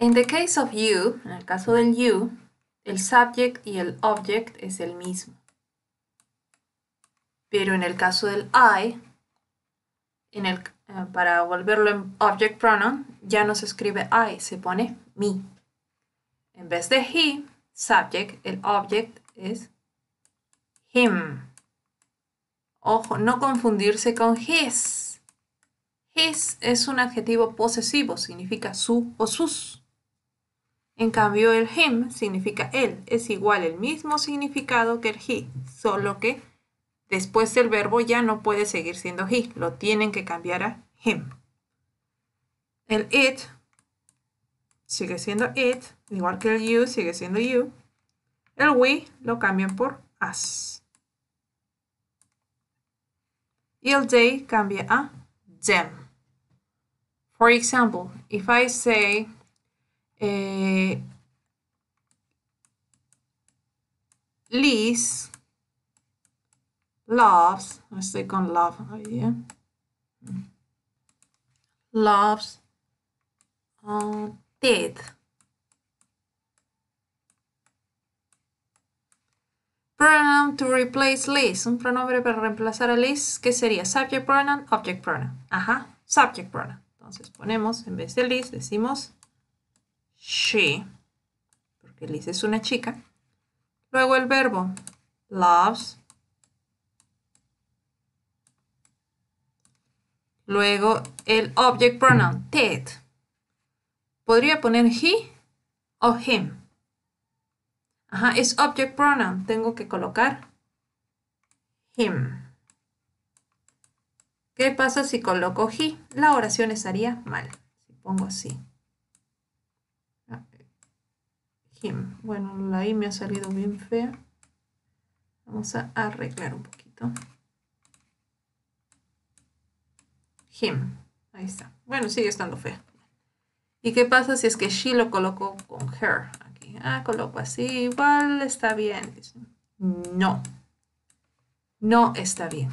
In the case of you, en el caso del you, el subject y el object es el mismo. Pero en el caso del I, en eh, para volverlo en object pronoun, ya no se escribe I, se pone me. En vez de he, subject, el object es him. Ojo, no confundirse con his. His es un adjetivo posesivo, significa su o sus. En cambio, el him significa él, es igual el mismo significado que el he, solo que después del verbo ya no puede seguir siendo he, lo tienen que cambiar a him. El it sigue siendo it, igual que el you sigue siendo you. El we lo cambian por us. Y el they cambia a them. For example, if I say eh, Liz loves, estoy con love ahí, ¿eh? loves uh, Ted. Pronoun to replace Liz. Un pronombre para reemplazar a Liz. ¿Qué sería? Subject pronoun, object pronoun. Ajá, subject pronoun. Entonces ponemos, en vez de Liz, decimos she, porque Liz es una chica. Luego el verbo loves. Luego el object pronoun, Ted. Podría poner he o him. Ajá, es object pronoun. Tengo que colocar him. ¿Qué pasa si coloco he? La oración estaría mal. Si pongo así. Bueno, la I me ha salido bien fea. Vamos a arreglar un poquito. Him. Ahí está. Bueno, sigue estando fea. ¿Y qué pasa si es que she lo colocó con her? Ah, coloco así. Igual está bien. No. No está bien.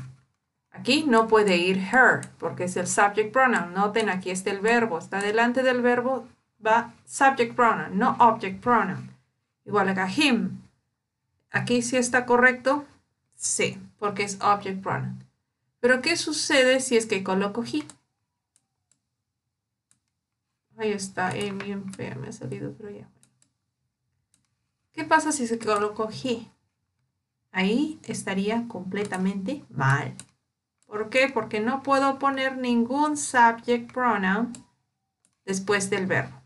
Aquí no puede ir her porque es el subject pronoun. Noten, aquí está el verbo. Está delante del verbo va subject pronoun, no object pronoun. Igual acá him. Aquí sí está correcto. Sí, porque es object pronoun. Pero ¿qué sucede si es que coloco he? Ahí está, eh, me ha salido, ¿Qué pasa si se coloco he? Ahí estaría completamente mal. ¿Por qué? Porque no puedo poner ningún subject pronoun después del verbo.